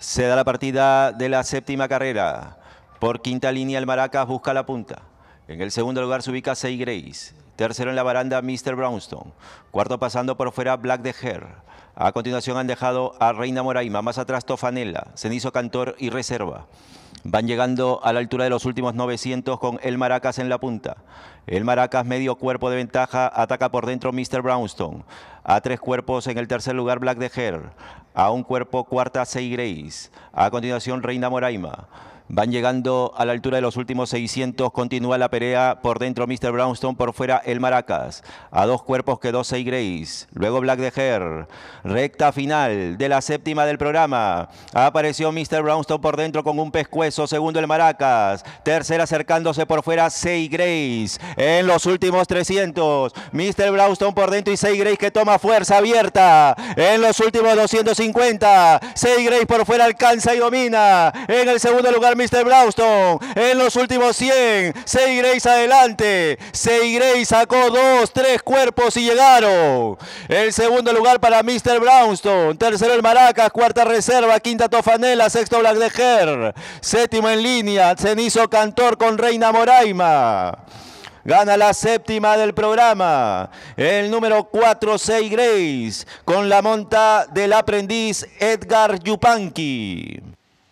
Se da la partida de la séptima carrera. Por quinta línea el Maracas busca la punta. En el segundo lugar se ubica Sey Grace. Tercero en la baranda, Mr. Brownstone. Cuarto pasando por fuera, Black de Hair. A continuación han dejado a Reina Moraima. Más atrás, Tofanela, Cenizo Cantor y Reserva. Van llegando a la altura de los últimos 900 con El Maracas en la punta. El Maracas, medio cuerpo de ventaja, ataca por dentro Mr. Brownstone. A tres cuerpos en el tercer lugar Black de Hair. A un cuerpo cuarta, Sey Grace. A continuación Reina Moraima. Van llegando a la altura de los últimos 600. Continúa la pelea por dentro Mr. Brownstone, por fuera el Maracas. A dos cuerpos quedó Sey Grace. Luego Black de Hair. Recta final de la séptima del programa. Apareció Mr. Brownstone por dentro con un pescuezo. Segundo el Maracas. Tercera acercándose por fuera Sey Grace. En los últimos 300. Mr. Brownstone por dentro y Sey Grace que toma fuerza abierta. En los últimos 250. Sey Grace por fuera alcanza y domina. En el segundo lugar Mr. Brownstone, En los últimos 100, seguiréis adelante. Seguiréis sacó dos, tres cuerpos y llegaron. El segundo lugar para Mr. Brownstone. Tercero el Maracas, cuarta reserva, quinta Tofanela, sexto Black de Séptimo en línea, Cenizo Cantor con Reina Moraima. Gana la séptima del programa. El número 4, 6 Grace, con la monta del aprendiz Edgar Yupanqui.